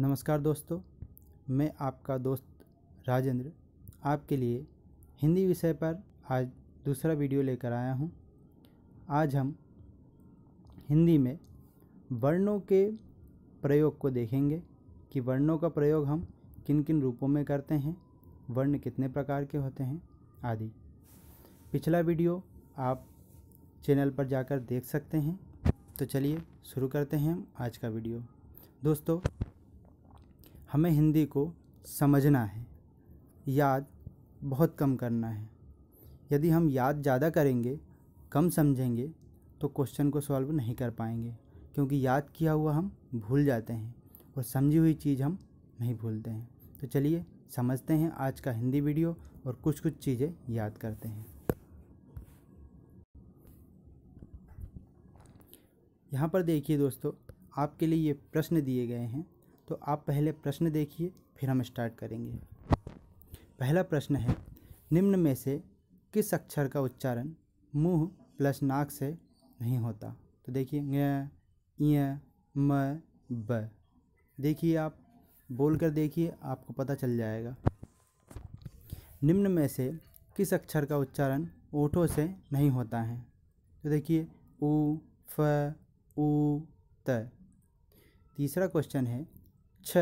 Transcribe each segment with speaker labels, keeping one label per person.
Speaker 1: नमस्कार दोस्तों मैं आपका दोस्त राजेंद्र आपके लिए हिंदी विषय पर आज दूसरा वीडियो लेकर आया हूँ आज हम हिंदी में वर्णों के प्रयोग को देखेंगे कि वर्णों का प्रयोग हम किन किन रूपों में करते हैं वर्ण कितने प्रकार के होते हैं आदि पिछला वीडियो आप चैनल पर जाकर देख सकते हैं तो चलिए शुरू करते हैं आज का वीडियो दोस्तों हमें हिंदी को समझना है याद बहुत कम करना है यदि हम याद ज़्यादा करेंगे कम समझेंगे तो क्वेश्चन को सॉल्व नहीं कर पाएंगे क्योंकि याद किया हुआ हम भूल जाते हैं और समझी हुई चीज़ हम नहीं भूलते हैं तो चलिए समझते हैं आज का हिंदी वीडियो और कुछ कुछ चीज़ें याद करते हैं यहाँ पर देखिए दोस्तों आपके लिए ये प्रश्न दिए गए हैं तो आप पहले प्रश्न देखिए फिर हम स्टार्ट करेंगे पहला प्रश्न है निम्न में से किस अक्षर का उच्चारण मुंह प्लस नाक से नहीं होता तो देखिए ङ म ब देखिए आप बोल कर देखिए आपको पता चल जाएगा निम्न में से किस अक्षर का उच्चारण ओठों से नहीं होता है तो देखिए उ फ उ त तीसरा क्वेश्चन है छ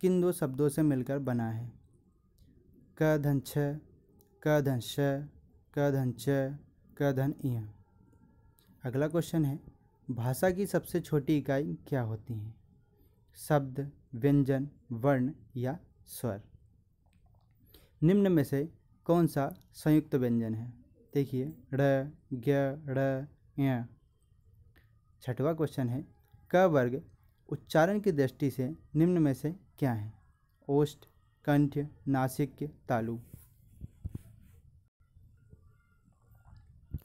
Speaker 1: किन दो शब्दों से मिलकर बना है क धन छ क धन श क धन छ क धन इ अगला क्वेश्चन है भाषा की सबसे छोटी इकाई क्या होती है शब्द व्यंजन वर्ण या स्वर निम्न में से कौन सा संयुक्त व्यंजन है देखिए ड ग छठवा क्वेश्चन है क वर्ग उच्चारण की दृष्टि से निम्न में से क्या है ओष्ठ कंठ नासिक्य तालु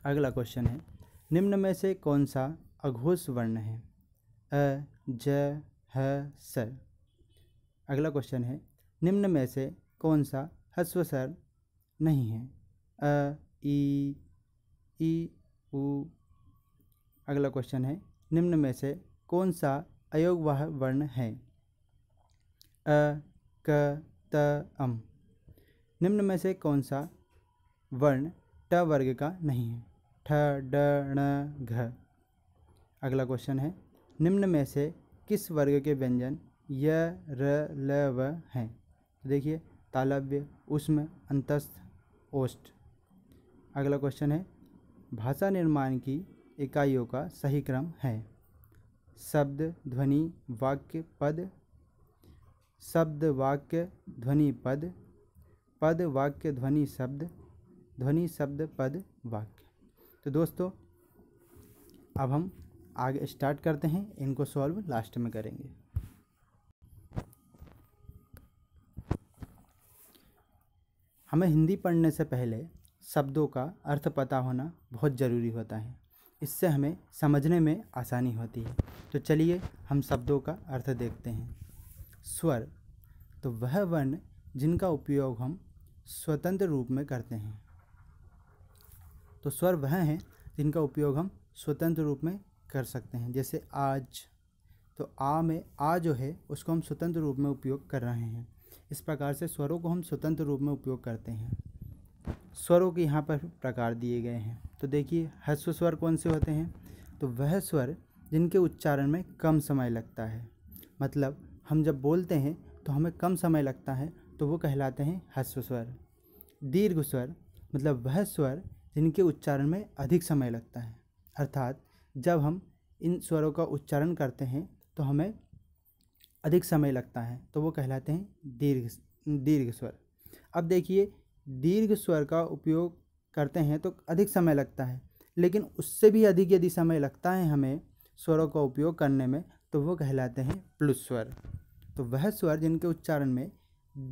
Speaker 1: अगला क्वेश्चन है निम्न में से कौन सा अघोष वर्ण है अ ज ह स अगला क्वेश्चन है निम्न में से कौन सा हस्व सर नहीं है अ ई ई उ अगला क्वेश्चन है निम्न में से कौन सा अयोगवाह वर्ण हैं अ क त अम निम्न में से कौन सा वर्ण ट वर्ग का नहीं है ठ ड ण घ अगला क्वेश्चन है निम्न में से किस वर्ग के व्यंजन य र ल व हैं तो देखिए तालव्य उष्म अंतस्थ ओष्ठ अगला क्वेश्चन है भाषा निर्माण की इकाइयों का सही क्रम है शब्द ध्वनि वाक्य पद शब्द वाक्य ध्वनि पद पद वाक्य ध्वनि शब्द ध्वनि शब्द पद वाक्य तो दोस्तों अब हम आगे स्टार्ट करते हैं इनको सॉल्व लास्ट में करेंगे हमें हिंदी पढ़ने से पहले शब्दों का अर्थ पता होना बहुत ज़रूरी होता है इससे हमें समझने में आसानी होती है तो चलिए हम शब्दों का अर्थ देखते हैं स्वर तो वह वर्ण जिनका उपयोग हम स्वतंत्र रूप में करते हैं तो स्वर वह हैं जिनका उपयोग हम स्वतंत्र रूप में कर सकते हैं जैसे आज तो आ में आ जो है उसको हम स्वतंत्र रूप में उपयोग कर रहे हैं इस प्रकार से स्वरों को हम स्वतंत्र रूप में उपयोग करते हैं स्वरों के यहाँ पर प्रकार दिए गए हैं तो देखिए हस्व स्वर कौन से होते हैं तो वह स्वर जिनके उच्चारण में कम समय लगता है मतलब हम जब बोलते हैं तो हमें कम समय लगता है तो वो कहलाते हैं हस्व स्वर दीर्घ स्वर मतलब वह स्वर जिनके उच्चारण में अधिक समय लगता है अर्थात जब हम इन स्वरों का उच्चारण करते हैं तो हमें अधिक समय लगता है तो वो कहलाते हैं दीर्घ दीर्घ स्वर अब देखिए दीर्घ स्वर का उपयोग करते हैं तो अधिक समय लगता है लेकिन उससे भी अधिक यदि समय लगता है हमें स्वरों का उपयोग करने में तो वो कहलाते हैं प्लुस स्वर तो वह स्वर जिनके उच्चारण में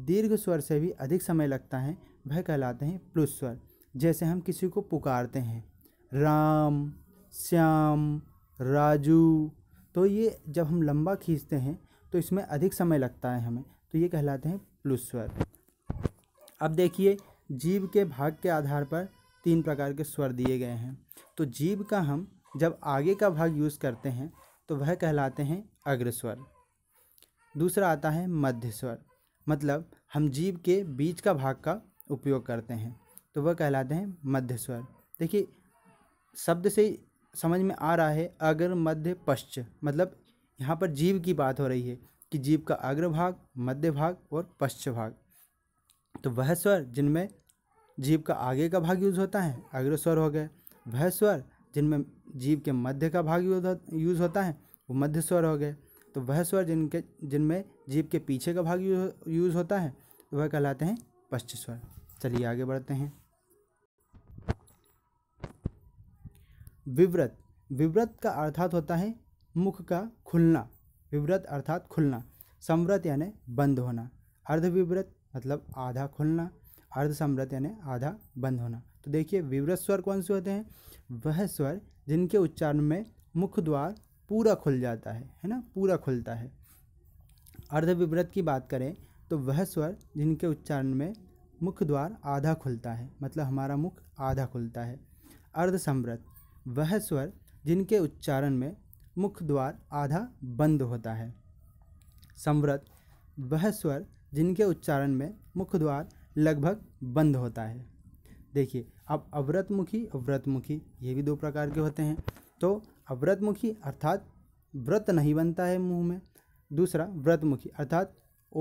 Speaker 1: दीर्घ स्वर से भी अधिक समय लगता है वह कहलाते हैं प्लुस स्वर जैसे हम किसी को पुकारते हैं राम श्याम राजू तो ये जब हम लंबा खींचते हैं तो इसमें अधिक समय लगता है हमें तो ये कहलाते हैं प्लुस स्वर अब देखिए जीव के भाग के आधार पर तीन प्रकार के स्वर दिए गए हैं तो जीव का हम जब आगे का भाग यूज़ करते हैं तो वह कहलाते हैं अग्रस्वर दूसरा आता है मध्य स्वर मतलब हम जीव के बीच का भाग का उपयोग करते हैं तो वह कहलाते हैं मध्य स्वर देखिए शब्द से समझ में आ रहा है अग्र मध्य पश्च मतलब यहाँ पर जीव की बात हो रही है कि जीव का अग्र भाग मध्य भाग और पश्च भाग तो वह स्वर जिनमें जीव का आगे का भाग यूज होता है अग्रस्वर हो गए वह स्वर जिनमें जीव के मध्य का भाग यूज होता है वो मध्य स्वर हो गए तो वह स्वर जिनके जिनमें जीव के पीछे का भाग यूज होता है वह कहलाते हैं पश्च स्वर चलिए आगे बढ़ते हैं विव्रत विव्रत का अर्थात होता है मुख का खुलना विव्रत अर्थात खुलना संव्रत यानी बंद होना अर्धविव्रत मतलब आधा खुलना अर्ध समृत यानी आधा बंद होना तो देखिए विवृत स्वर कौन से होते हैं वह स्वर जिनके उच्चारण में मुख द्वार पूरा खुल जाता है है ना पूरा खुलता है अर्धविव्रत की बात करें तो वह स्वर जिनके उच्चारण में मुख द्वार आधा खुलता है मतलब हमारा मुख आधा खुलता है अर्ध समृत वह स्वर जिनके उच्चारण में मुख द्वार आधा बंद होता है समृत वह स्वर जिनके उच्चारण में मुख द्वार लगभग बंद होता है देखिए अब अव्रतमुखी व्रतमुखी ये भी दो प्रकार के होते हैं तो अव्रतमुखी अर्थात व्रत नहीं बनता है मुंह में दूसरा व्रतमुखी अर्थात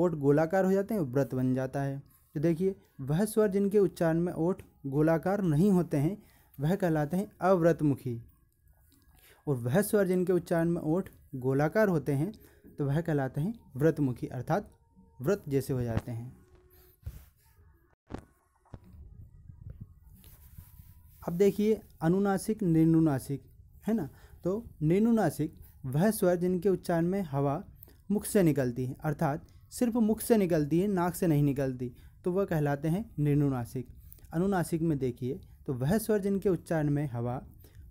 Speaker 1: ओठ गोलाकार हो जाते हैं व्रत बन जाता है तो देखिए वह स्वर जिनके उच्चारण में ओठ गोलाकार नहीं होते हैं वह कहलाते हैं अव्रतमुखी और वह स्वर जिनके उच्चारण में ओठ गोलाकार होते हैं तो वह कहलाते हैं व्रतमुखी अर्थात व्रत जैसे हो जाते हैं अब देखिए अनुनासिक निनुनासिक है ना तो निनुनासिक वह स्वर जिनके उच्चारण में हवा मुख से निकलती है अर्थात सिर्फ मुख से निकलती है नाक से नहीं निकलती तो वह कहलाते हैं निनुनासिक अनुनासिक में देखिए तो वह स्वर जिनके उच्चारण में हवा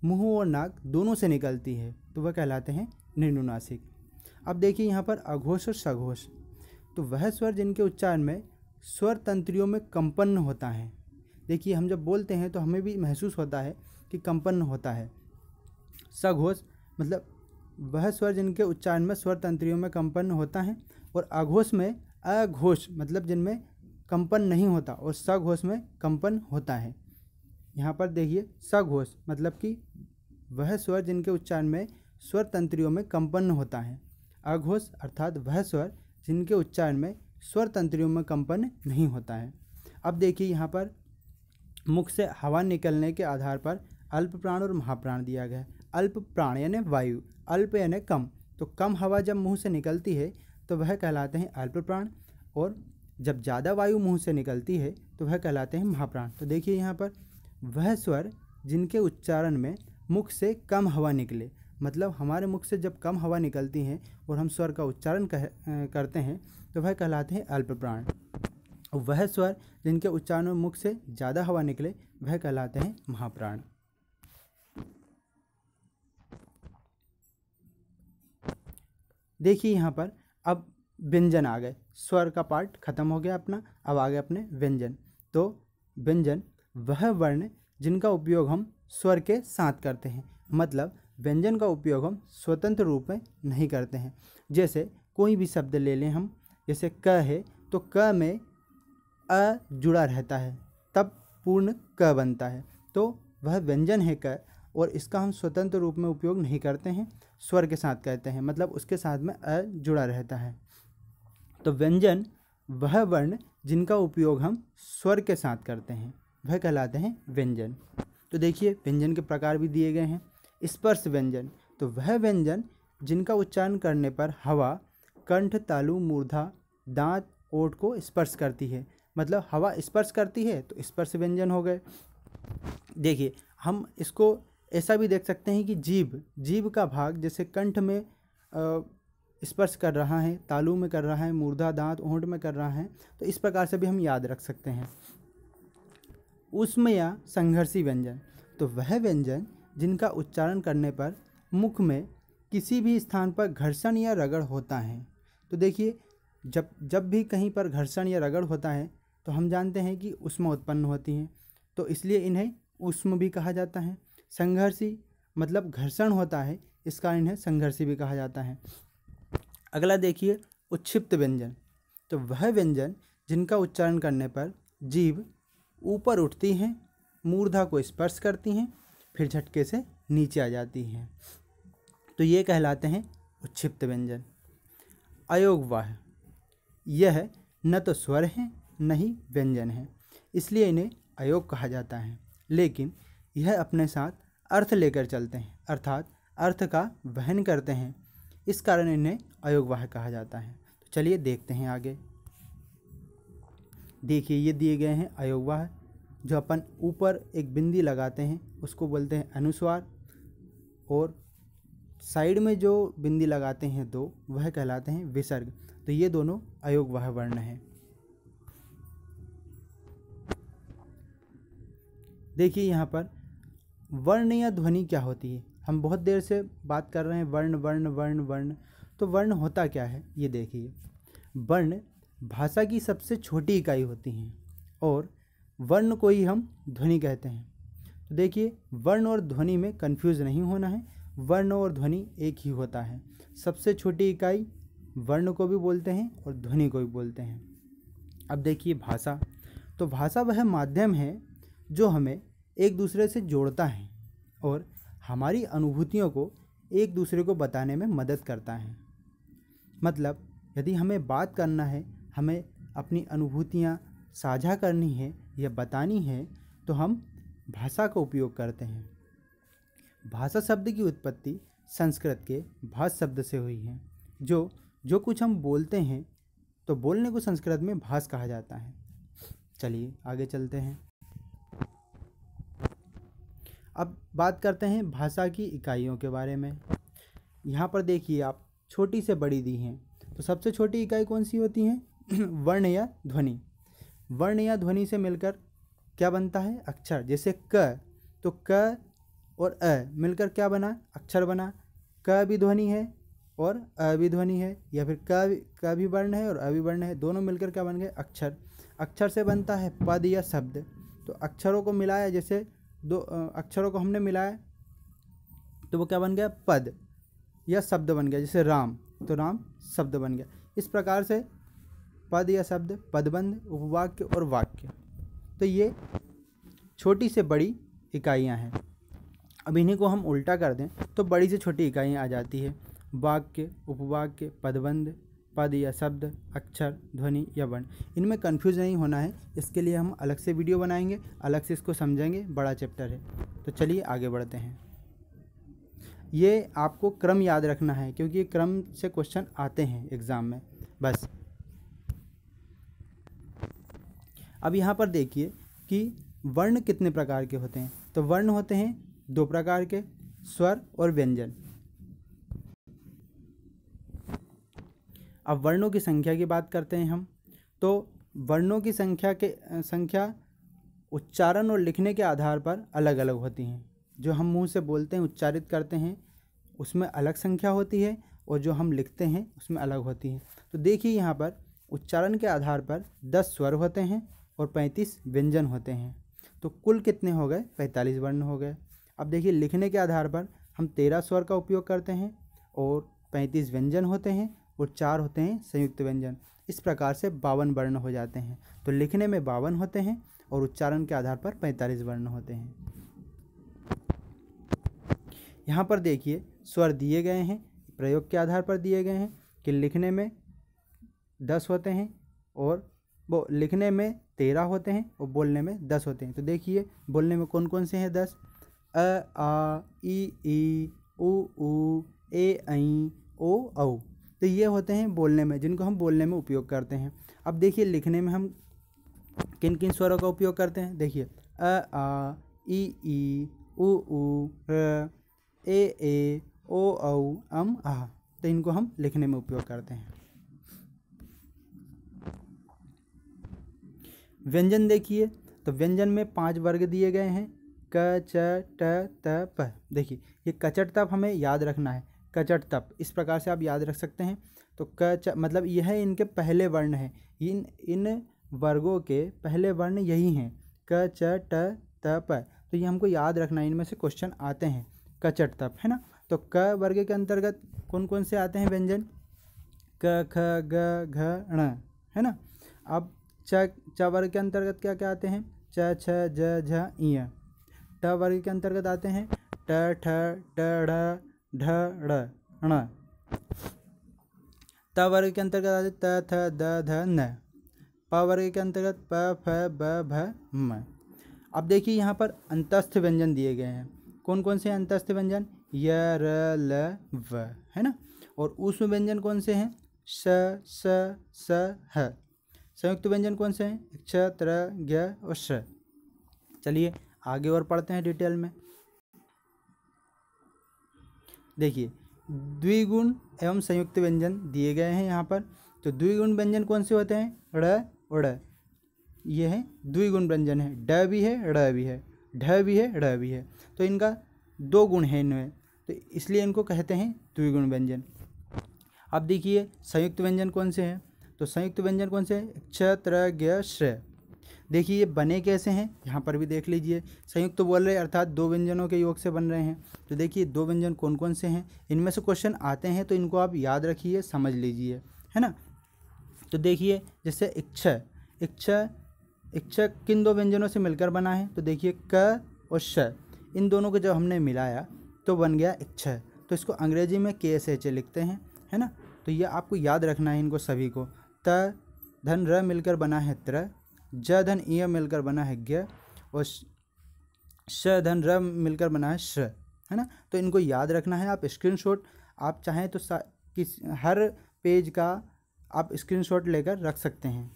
Speaker 1: मुंह और नाक दोनों से निकलती है तो वह कहलाते हैं निनुनासिक अब देखिए यहाँ पर अघोष और सघोष तो वह स्वर जिनके उच्चारण में स्वर तंत्रियों में कंपन्न होता है देखिए हम जब बोलते हैं तो हमें भी महसूस होता है कि कंपन्न होता है सघोष मतलब वह स्वर जिनके उच्चारण में स्वर तंत्रियों में कंपन्न होता है और अघोष में अघोष मतलब जिनमें कंपन नहीं होता और सघोष में कंपन होता है यहाँ पर देखिए सघोष मतलब कि वह स्वर जिनके उच्चारण में स्वर तंत्रियों में कंपन होता है अघोष अर्थात वह स्वर जिनके उच्चारण में स्वर तंत्रियों में कंपन नहीं होता है अब देखिए यहाँ पर मुख से हवा निकलने के आधार पर अल्प प्राण और महाप्राण दिया गया अल्प प्राण यानी वायु अल्प यानी कम तो कम हवा जब मुंह से निकलती है तो वह कहलाते हैं अल्प प्राण और जब ज़्यादा वायु मुंह से निकलती है तो वह कहलाते हैं महाप्राण तो देखिए यहाँ पर वह स्वर जिनके उच्चारण में मुख से कम हवा निकले मतलब हमारे मुख से जब कम हवा निकलती है और हम स्वर का उच्चारण कह करते हैं तो वह कहलाते हैं अल्प प्राण वह स्वर जिनके उच्चारण में मुख से ज़्यादा हवा निकले वह कहलाते हैं महाप्राण देखिए यहाँ पर अब व्यंजन आ गए स्वर का पार्ट खत्म हो गया अपना अब आ गए अपने व्यंजन तो व्यंजन वह वर्ण जिनका उपयोग हम स्वर के साथ करते हैं मतलब व्यंजन का उपयोग हम स्वतंत्र रूप में नहीं करते हैं जैसे कोई भी शब्द ले लें हम जैसे क है तो क में अ जुड़ा रहता है तब पूर्ण क बनता है तो वह व्यंजन है क और इसका हम स्वतंत्र रूप में उपयोग नहीं करते हैं स्वर के साथ कहते हैं मतलब उसके साथ में अ जुड़ा रहता है तो व्यंजन वह वर्ण जिनका उपयोग हम स्वर के साथ करते हैं वह कहलाते हैं व्यंजन तो देखिए व्यंजन के प्रकार भी दिए गए हैं स्पर्श व्यंजन तो वह व्यंजन जिनका उच्चारण करने पर हवा कंठ तालु मूर्धा दांत ओठ को स्पर्श करती है मतलब हवा स्पर्श करती है तो स्पर्श व्यंजन हो गए देखिए हम इसको ऐसा भी देख सकते हैं कि जीव जीव का भाग जैसे कंठ में स्पर्श कर रहा है तालू में कर रहा है मूर्धा दांत ओंठ में कर रहा है तो इस प्रकार से भी हम याद रख सकते हैं उसमें या संघर्षी व्यंजन तो वह व्यंजन जिनका उच्चारण करने पर मुख में किसी भी स्थान पर घर्षण या रगड़ होता है तो देखिए जब जब भी कहीं पर घर्षण या रगड़ होता है तो हम जानते हैं कि उष्मा उत्पन्न होती हैं तो इसलिए इन्हें उष्म भी कहा जाता है संघर्षी मतलब घर्षण होता है इस कारण इन्हें संघर्षी भी कहा जाता है अगला देखिए उच्छिप्त व्यंजन तो वह व्यंजन जिनका उच्चारण करने पर जीव ऊपर उठती हैं मूर्धा को स्पर्श करती हैं फिर झटके से नीचे आ जाती हैं तो ये कहलाते हैं उच्छिप्त व्यंजन अयोगवाह यह न तो स्वर हैं न ही व्यंजन हैं इसलिए इन्हें अयोग कहा जाता है लेकिन यह अपने साथ अर्थ लेकर चलते हैं अर्थात अर्थ का वहन करते हैं इस कारण इन्हें अयोगवाह कहा जाता है तो चलिए देखते हैं आगे देखिए ये दिए गए हैं अयोगवाह जो अपन ऊपर एक बिंदी लगाते हैं उसको बोलते हैं अनुस्वार और साइड में जो बिंदी लगाते हैं दो वह कहलाते हैं विसर्ग तो ये दोनों अयोग वह वर्ण हैं देखिए यहाँ पर वर्ण या ध्वनि क्या होती है हम बहुत देर से बात कर रहे हैं वर्ण वर्ण वर्ण वर्ण तो वर्ण होता क्या है ये देखिए वर्ण भाषा की सबसे छोटी इकाई होती हैं और वर्ण को ही हम ध्वनि कहते हैं तो देखिए वर्ण और ध्वनि में कन्फ्यूज़ नहीं होना है वर्ण और ध्वनि एक ही होता है सबसे छोटी इकाई वर्ण को भी बोलते हैं और ध्वनि को भी बोलते हैं अब देखिए भाषा तो भाषा वह माध्यम है जो हमें एक दूसरे से जोड़ता है और हमारी अनुभूतियों को एक दूसरे को बताने में मदद करता है मतलब यदि हमें बात करना है हमें अपनी अनुभूतियाँ साझा करनी है या बतानी है तो हम भाषा का उपयोग करते हैं भाषा शब्द की उत्पत्ति संस्कृत के भाष शब्द से हुई है जो जो कुछ हम बोलते हैं तो बोलने को संस्कृत में भाष कहा जाता है चलिए आगे चलते हैं अब बात करते हैं भाषा की इकाइयों के बारे में यहाँ पर देखिए आप छोटी से बड़ी दी हैं तो सबसे छोटी इकाई कौन सी होती है वर्ण या ध्वनि वर्ण या ध्वनि से मिलकर क्या बनता है अक्षर जैसे क तो क और अ मिलकर क्या बना अक्षर बना क भी ध्वनि है और अ भी ध्वनि है या फिर क भी क भी वर्ण है और अ भी वर्ण है दोनों मिलकर क्या बन गए अक्षर अक्षर से बनता है पद या शब्द तो अक्षरों को मिलाया जैसे दो अक्षरों को हमने मिलाया तो वो क्या बन गया पद या शब्द बन गया जैसे राम तो राम शब्द बन गया इस प्रकार से पद या शब्द पदबंध उपवाक्य और वाक्य तो ये छोटी से बड़ी इकाइयाँ हैं अब इन्हीं को हम उल्टा कर दें तो बड़ी से छोटी इकाइयाँ आ जाती है वाक्य उपवाक्य पदबंध पद या शब्द अक्षर ध्वनि या वर्ण इनमें कन्फ्यूज नहीं होना है इसके लिए हम अलग से वीडियो बनाएंगे अलग से इसको समझेंगे बड़ा चैप्टर है तो चलिए आगे बढ़ते हैं ये आपको क्रम याद रखना है क्योंकि क्रम से क्वेश्चन आते हैं एग्ज़ाम में बस अब यहाँ पर देखिए कि वर्ण कितने प्रकार के होते हैं तो वर्ण होते हैं दो प्रकार के स्वर और व्यंजन अब वर्णों की संख्या की बात करते हैं हम तो वर्णों की संख्या के संख्या उच्चारण और लिखने के आधार पर अलग अलग होती हैं जो हम मुंह से बोलते हैं उच्चारित करते हैं उसमें अलग संख्या होती है और जो हम लिखते हैं उसमें अलग होती है तो देखिए यहाँ पर उच्चारण के आधार पर दस स्वर होते हैं और पैंतीस व्यंजन होते हैं तो कुल कितने हो गए पैंतालीस वर्ण हो गए अब देखिए लिखने के आधार पर हम तेरह स्वर का उपयोग करते हैं और पैंतीस व्यंजन होते हैं और चार होते हैं संयुक्त व्यंजन इस प्रकार से बावन वर्ण हो जाते हैं तो लिखने में बावन होते हैं और उच्चारण के आधार पर पैंतालीस वर्ण होते हैं यहाँ पर देखिए स्वर दिए गए हैं प्रयोग के आधार पर दिए गए हैं कि लिखने में दस होते हैं और वो लिखने में तेरह होते हैं और बोलने में दस होते हैं तो देखिए बोलने में कौन कौन से हैं दस अ आ ई ई उ ऊ ए ऐ ओ औ तो ये होते हैं बोलने में जिनको हम बोलने में उपयोग करते हैं अब देखिए लिखने में हम किन किन स्वरों का उपयोग करते हैं देखिए अ आ ई ई उ ऊ र ए ए ओ औ अम आ तो इनको हम लिखने में उपयोग करते हैं व्यंजन देखिए तो व्यंजन में पांच वर्ग दिए गए हैं क च ट त प देखिए ये कचट तप हमें याद रखना है कचट तप इस प्रकार से आप याद रख सकते हैं तो क च मतलब यह इनके पहले वर्ण हैं इन इन वर्गों के पहले वर्ण यही हैं क च ट त प तो ये हमको याद रखना है इनमें से क्वेश्चन आते हैं कचट तप है ना तो क वर्ग के अंतर्गत कौन कौन से आते हैं व्यंजन क ख ग घ ण है ना अब च च वर्ग के अंतर्गत क्या क्या आते हैं च छ ज झ इय ट वर्ग के अंतर्गत आते हैं ट ठ ट ढ ढ ढ ण त वर्ग के अंतर्गत आते त थ द ध न प वर्ग के अंतर्गत प फ ब भ म अब देखिए यहाँ पर अंतस्थ व्यंजन दिए गए हैं कौन कौन से अंतस्थ व्यंजन य र ल व है ना और उस व्यंजन कौन से हैं स स स ह संयुक्त व्यंजन कौन से हैं क्ष त्र ज्ञ और श चलिए आगे और पढ़ते हैं डिटेल में देखिए द्विगुण एवं संयुक्त व्यंजन दिए गए हैं यहाँ पर तो द्विगुण व्यंजन कौन से होते हैं ड़ और ड ये है द्विगुण व्यंजन है ड भी है ड भी है ढ भी है ड भी है तो इनका दो गुण है इनमें तो इसलिए इनको कहते हैं द्विगुण व्यंजन अब देखिए संयुक्त व्यंजन कौन से हैं तो संयुक्त व्यंजन कौन से क्ष त्र श्र देखिए ये बने कैसे हैं यहाँ पर भी देख लीजिए संयुक्त तो बोल रहे अर्थात दो व्यंजनों के योग से बन रहे हैं तो देखिए दो व्यंजन कौन कौन से हैं इनमें से क्वेश्चन आते हैं तो इनको आप याद रखिए समझ लीजिए है ना तो देखिए जैसे इक्ष इक्ष इच्छा किन दो व्यंजनों से मिलकर बना है तो देखिए क और श इन दोनों को जब हमने मिलाया तो बन गया इच्छा तो इसको अंग्रेजी में के एस एच लिखते हैं है ना तो ये आपको याद रखना है इनको सभी को त धन र मिलकर बना है त्र ज धन इ मिलकर बना है ज्ञ और श धन र मिलकर बना है श है ना तो इनको याद रखना है आप स्क्रीनशॉट आप चाहें तो किस हर पेज का आप स्क्रीनशॉट लेकर रख सकते हैं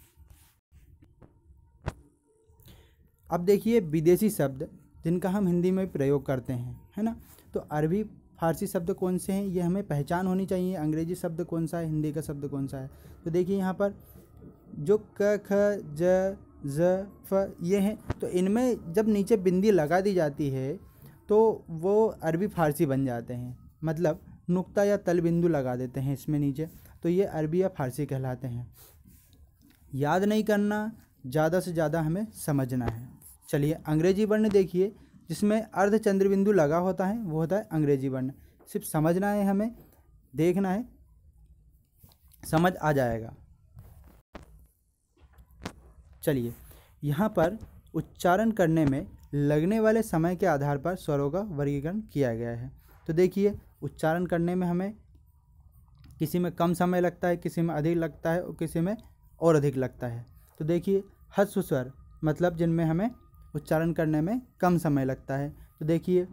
Speaker 1: अब देखिए विदेशी शब्द जिनका हम हिंदी में प्रयोग करते हैं है ना तो अरबी फारसी शब्द कौन से हैं ये हमें पहचान होनी चाहिए अंग्रेजी शब्द कौन सा है हिंदी का शब्द कौन सा है तो देखिए यहाँ पर जो क ख ज ज फ ये हैं तो इनमें जब नीचे बिंदी लगा दी जाती है तो वो अरबी फारसी बन जाते हैं मतलब नुक्ता या तल बिंदु लगा देते हैं इसमें नीचे तो ये अरबी या फारसी कहलाते हैं याद नहीं करना ज़्यादा से ज़्यादा हमें समझना है चलिए अंग्रेजी वर्ण देखिए जिसमें अर्ध चंद्रबिंदु लगा होता है वो होता है अंग्रेजी वर्ण सिर्फ समझना है हमें देखना है समझ आ जाएगा चलिए यहाँ पर उच्चारण करने में लगने वाले समय के आधार पर स्वरों का वर्गीकरण किया गया है तो देखिए उच्चारण करने में हमें किसी में कम समय लगता है किसी में अधिक लगता है और किसी में और अधिक लगता है तो देखिए हस्व स्वर मतलब जिनमें हमें उच्चारण करने में कम समय लगता है तो देखिए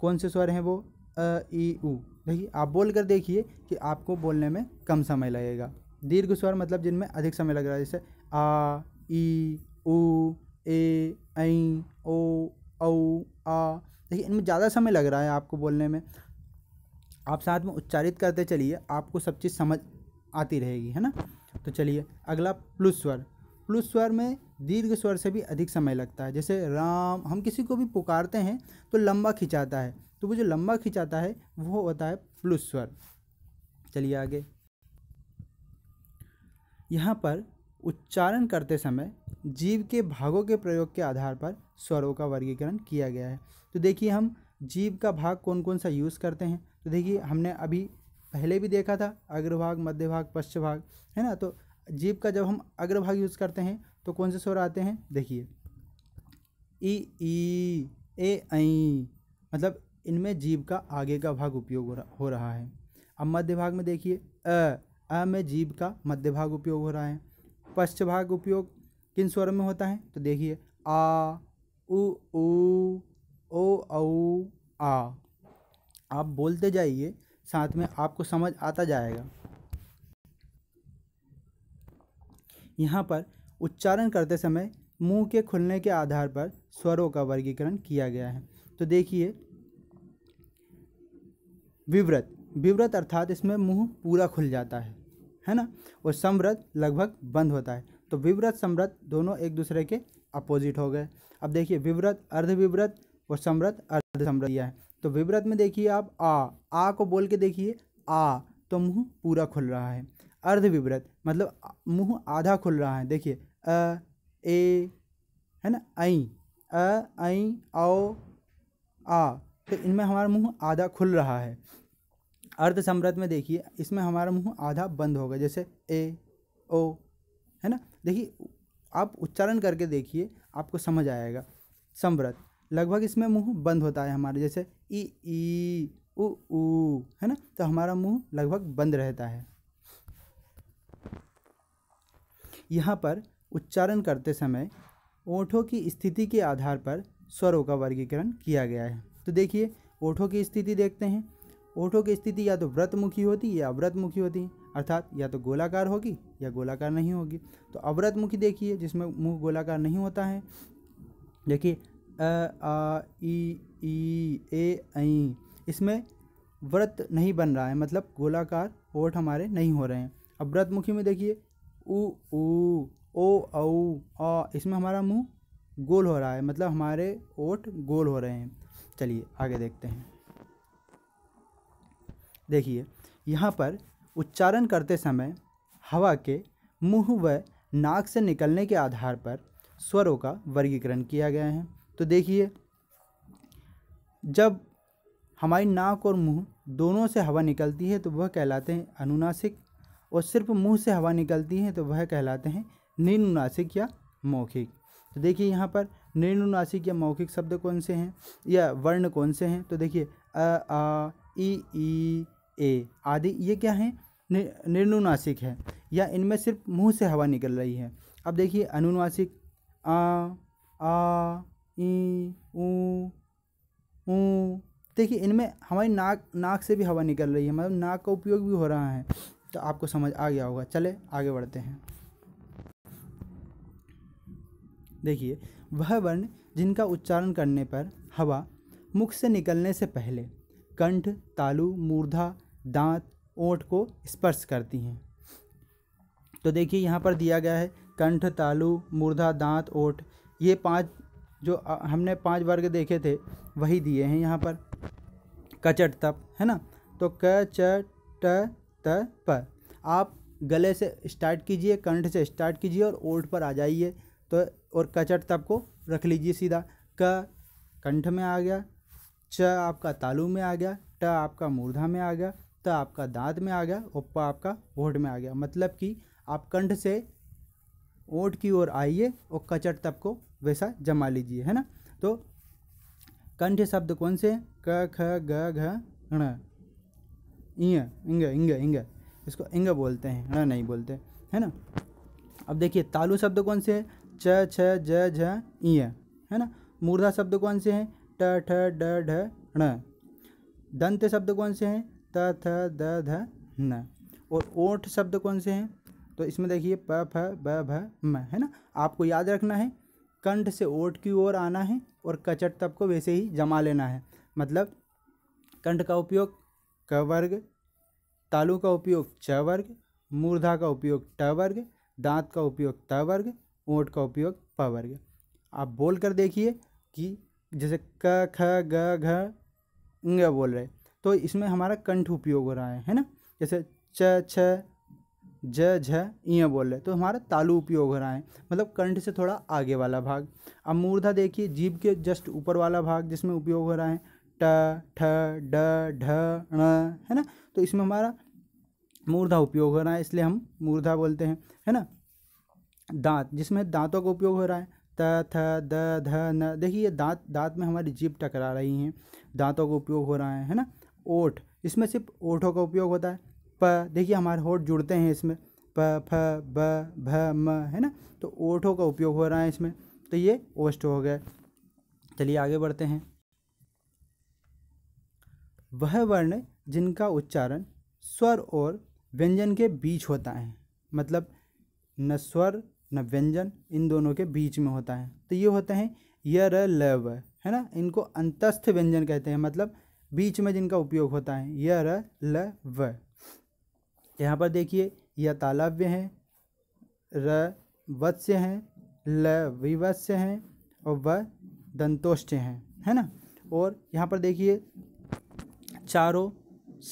Speaker 1: कौन से स्वर हैं वो अ ई उ देखिए आप बोल कर देखिए कि आपको बोलने में कम समय लगेगा दीर्घ स्वर मतलब जिनमें अधिक समय लग रहा है जैसे आ ई उ ए ऐ ओ औ आ देखिए इनमें ज़्यादा समय लग रहा है आपको बोलने में आप साथ में उच्चारित करते चलिए आपको सब चीज़ समझ आती रहेगी है ना तो चलिए अगला प्लस स्वर प्लुस स्वर में दीर्घ स्वर से भी अधिक समय लगता है जैसे राम हम किसी को भी पुकारते हैं तो लंबा खिंचाता है तो वो जो लंबा खिंचाता है वो होता है प्लुस स्वर चलिए आगे यहाँ पर उच्चारण करते समय जीव के भागों के प्रयोग के आधार पर स्वरों का वर्गीकरण किया गया है तो देखिए हम जीव का भाग कौन कौन सा यूज़ करते हैं तो देखिए हमने अभी पहले भी देखा था अग्रभाग मध्य भाग पश्च भाग है ना तो जीभ का जब हम अग्रभाग यूज़ करते हैं तो कौन से स्वर आते हैं देखिए ई ई ए ऐ मतलब इनमें जीव का आगे का भाग उपयोग हो रहा है अब मध्य भाग में देखिए अ अ में जीव का मध्य भाग उपयोग हो रहा है पश्च भाग उपयोग किन स्वर में होता है तो देखिए आ उ ऊ ओ औ आ आप बोलते जाइए साथ में आपको समझ आता जाएगा यहाँ पर उच्चारण करते समय मुंह के खुलने के आधार पर स्वरों का वर्गीकरण किया गया है तो देखिए विव्रत विव्रत अर्थात इसमें मुंह पूरा खुल जाता है है ना और समृत लगभग बंद होता है तो विव्रत समृत दोनों एक दूसरे के अपोजिट हो गए अब देखिए विव्रत अर्धविव्रत और समृद्ध अर्ध समृत यह है तो विव्रत में देखिए आप आ आ को बोल के देखिए आ तो मुंह पूरा खुल रहा है अर्धविव्रत मतलब मुंह आधा खुल रहा है देखिए अ ए है ना आई अ आई औ आ तो इनमें हमारा मुंह आधा खुल रहा है अर्ध सम्रत में देखिए इसमें हमारा मुंह आधा बंद होगा जैसे ए ओ है ना देखिए आप उच्चारण करके देखिए आपको समझ आएगा समृत लगभग इसमें मुंह बंद होता है हमारे जैसे ई ई उ है ना तो हमारा मुंह लगभग बंद रहता है यहाँ पर उच्चारण करते समय ओठों की स्थिति के आधार पर स्वरों का वर्गीकरण किया गया है तो देखिए ओठों की स्थिति देखते हैं ओठों की स्थिति या तो व्रतमुखी होती है या अव्रतमुखी होती है अर्थात या तो गोलाकार होगी या गोलाकार नहीं होगी तो अव्रतमुखी देखिए जिसमें मुख गोलाकार नहीं होता है देखिए अ आ ई ई ए इसमें व्रत नहीं बन रहा है मतलब गोलाकार ओठ हमारे नहीं हो रहे हैं अब व्रतमुखी में देखिए ऊ ऊ ओ औ अ इसमें हमारा मुंह गोल हो रहा है मतलब हमारे ओट गोल हो रहे हैं चलिए आगे देखते हैं देखिए यहाँ पर उच्चारण करते समय हवा के मुंह व नाक से निकलने के आधार पर स्वरों का वर्गीकरण किया गया है तो देखिए जब हमारी नाक और मुंह दोनों से हवा निकलती है तो वह कहलाते हैं अनुनासिक और सिर्फ मुंह से हवा निकलती है तो वह कहलाते हैं निर्नुनासिक या मौखिक तो देखिए यहाँ पर निर्नुनासिक या मौखिक शब्द कौन से हैं या वर्ण कौन से हैं तो देखिए अ आ ई ई ए आदि ये क्या हैं निर्नुनासिक है या इनमें सिर्फ मुंह से हवा निकल रही है अब देखिए अनुनासिक आ आ ई ऊ ऊ देखिए इनमें हमारी नाक नाक से भी हवा निकल रही है मतलब नाक का उपयोग भी हो रहा है तो आपको समझ आ गया होगा चले आगे बढ़ते हैं देखिए वह वर्ण जिनका उच्चारण करने पर हवा मुख से निकलने से पहले कंठ तालु मूर्धा दांत ओठ को स्पर्श करती हैं तो देखिए यहाँ पर दिया गया है कंठ तालु मूर्धा दांत ओठ ये पांच जो हमने पांच वर्ग देखे थे वही दिए हैं यहाँ पर कचट तप है ना तो क च ट त प आप गले से स्टार्ट कीजिए कंठ से स्टार्ट कीजिए और ओठ पर आ जाइए तो और कचट तब को रख लीजिए सीधा क कंठ में आ गया च आपका तालू में आ गया ट आपका मूर्धा में आ गया त आपका दांत में आ गया और प आपका होठ में आ गया मतलब कि आप कंठ से ओठ की ओर आइए और कचट तब को वैसा जमा लीजिए है ना तो कंठ शब्द कौन से हैं क ख ग घ ण इंग इंग इंग इंगा इसको इंग बोलते हैं ना नहीं बोलते है ना अब देखिए तालु शब्द कौन से है छ छ ज झ है ना मूर्धा शब्द कौन से हैं ट ठ ड ढ दंत शब्द कौन से हैं त थ द ध न और ओठ शब्द कौन से हैं तो इसमें देखिए प फ ब भ म है ना आपको याद रखना है कंठ से ओठ की ओर आना है और कचट तब को वैसे ही जमा लेना है मतलब कंठ का उपयोग क वर्ग तालु का उपयोग च वर्ग मूर्धा का उपयोग ट वर्ग दांत का उपयोग त वर्ग ओंट का उपयोग प वर्ग आप बोल कर देखिए कि जैसे क ख ग घ ग बोल रहे तो इसमें हमारा कंठ उपयोग हो रहा है है ना जैसे च छ ज झ इं बोल रहे तो हमारा तालु उपयोग हो रहा है मतलब कंठ से थोड़ा आगे वाला भाग अब मूर्धा देखिए जीभ के जस्ट ऊपर वाला भाग जिसमें उपयोग हो रहा है ट ठ ड ढ ण है ना तो इसमें हमारा मूर्धा उपयोग हो रहा है इसलिए हम मूर्धा बोलते हैं है ना दांत जिसमें दांतों का उपयोग हो रहा है त थ द ध न देखिए ये दांत दांत में हमारी जीप टकरा रही हैं दांतों का उपयोग हो रहा है है ना ओठ इसमें सिर्फ ओठों का उपयोग होता है प देखिए हमारे होठ जुड़ते हैं इसमें प फ ब भ म है ना तो ओठों का उपयोग हो रहा है इसमें तो ये ओष्ट हो गए चलिए आगे बढ़ते हैं वह वर्ण जिनका उच्चारण स्वर और व्यंजन के बीच होता है मतलब न स्वर न व्यंजन इन दोनों के बीच में होता है तो ये होते हैं य र ल व है ना इनको अंतस्थ व्यंजन कहते हैं मतलब बीच में जिनका उपयोग होता है य र ल व यहाँ पर देखिए यह तालाव्य हैं र वत्स्य हैं ल विवत्स्य हैं और व दंतोष्ठ हैं है ना और यहाँ पर देखिए चारों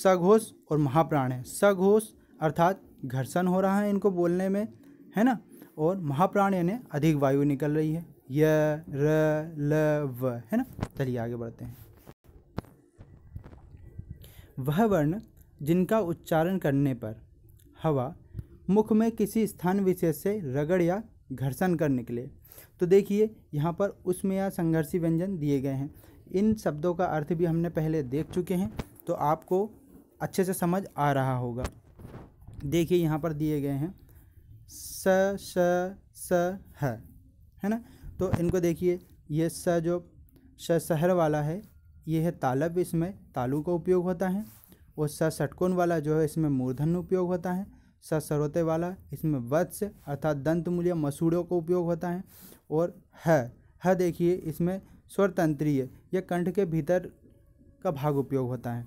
Speaker 1: सघोष और महाप्राण है सघोष अर्थात घर्षण हो रहा है इनको बोलने में है ना और महाप्राण यानी अधिक वायु निकल रही है य र ल व है ना चलिए आगे बढ़ते हैं वह वर्ण जिनका उच्चारण करने पर हवा मुख में किसी स्थान विशेष से रगड़ या घर्षण कर निकले तो देखिए यहाँ पर उसमें या संघर्षी व्यंजन दिए गए हैं इन शब्दों का अर्थ भी हमने पहले देख चुके हैं तो आपको अच्छे से समझ आ रहा होगा देखिए यहाँ पर दिए गए हैं स स स ह है ना तो इनको देखिए ये स जो स शहर वाला है ये है तालब इसमें तालू का उपयोग होता है और स षटकोण वाला जो है इसमें मूर्धन उपयोग होता है स सरोते वाला इसमें वत्स अर्थात दंत मूल्य मसूड़ों का उपयोग होता है और ह देखिए इसमें स्वरतंत्रीय या कंठ के भीतर का भाग उपयोग होता है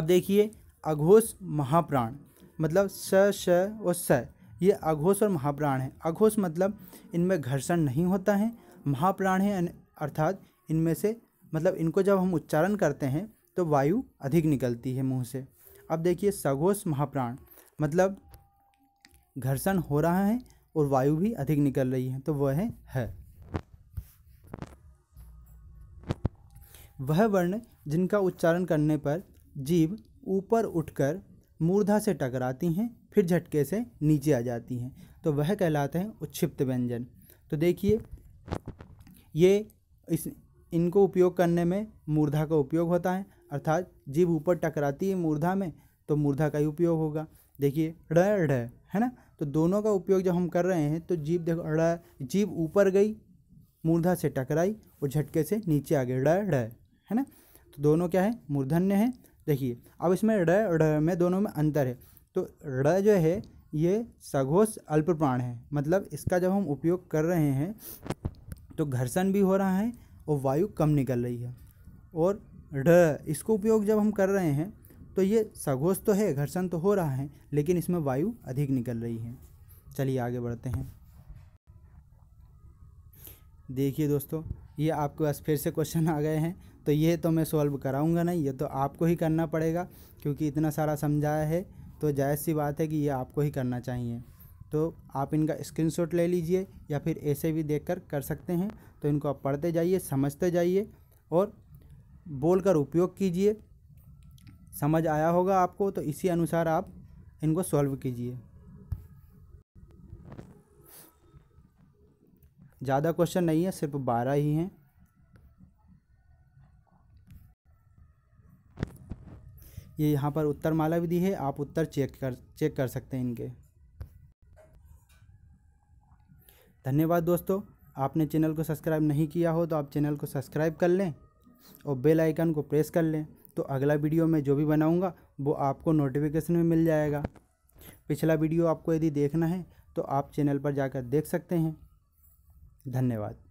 Speaker 1: अब देखिए अघोष महाप्राण मतलब स श और स ये अघोष और महाप्राण है अघोष मतलब इनमें घर्षण नहीं होता है महाप्राण है अर्थात इनमें से मतलब इनको जब हम उच्चारण करते हैं तो वायु अधिक निकलती है मुंह से अब देखिए सघोष महाप्राण मतलब घर्षण हो रहा है और वायु भी अधिक निकल रही है तो वह है, है। वह वर्ण जिनका उच्चारण करने पर जीव ऊपर उठकर मूर्धा से टकराती हैं फिर झटके से नीचे आ जाती हैं तो वह कहलाते हैं उच्छिप्त व्यंजन तो देखिए ये इस इनको उपयोग करने में मूर्धा का उपयोग होता है अर्थात जीव ऊपर टकराती है मूर्धा में तो मूर्धा का ही उपयोग होगा देखिए ड़ ढ है ना तो दोनों का उपयोग जब हम कर रहे हैं तो जीव देखो ड़ जीव ऊपर गई मूर्धा से टकराई और झटके से नीचे आ गई ड़ ढ है ना तो दोनों क्या है मूर्धन्य है देखिए अब इसमें ड में दोनों में अंतर है तो ड जो है ये सघोष अल्प प्राण है मतलब इसका जब हम उपयोग कर रहे हैं तो घर्षण भी हो रहा है और वायु कम निकल रही है और ड इसको उपयोग जब हम कर रहे हैं तो ये सघोष तो है घर्षण तो हो रहा है लेकिन इसमें वायु अधिक निकल रही है चलिए आगे बढ़ते हैं देखिए दोस्तों ये आपके पास फिर से क्वेश्चन आ गए हैं तो ये तो मैं सॉल्व कराऊंगा नहीं ये तो आपको ही करना पड़ेगा क्योंकि इतना सारा समझाया है तो जायज़ सी बात है कि ये आपको ही करना चाहिए तो आप इनका स्क्रीनशॉट ले लीजिए या फिर ऐसे भी देखकर कर सकते हैं तो इनको आप पढ़ते जाइए समझते जाइए और बोलकर उपयोग कीजिए समझ आया होगा आपको तो इसी अनुसार आप इनको सॉल्व कीजिए ज़्यादा क्वेश्चन नहीं है सिर्फ बारह ही हैं ये यहाँ पर उत्तर माला भी दी है आप उत्तर चेक कर चेक कर सकते हैं इनके धन्यवाद दोस्तों आपने चैनल को सब्सक्राइब नहीं किया हो तो आप चैनल को सब्सक्राइब कर लें और बेल आइकन को प्रेस कर लें तो अगला वीडियो मैं जो भी बनाऊंगा वो आपको नोटिफिकेशन में मिल जाएगा पिछला वीडियो आपको यदि देखना है तो आप चैनल पर जाकर देख सकते हैं धन्यवाद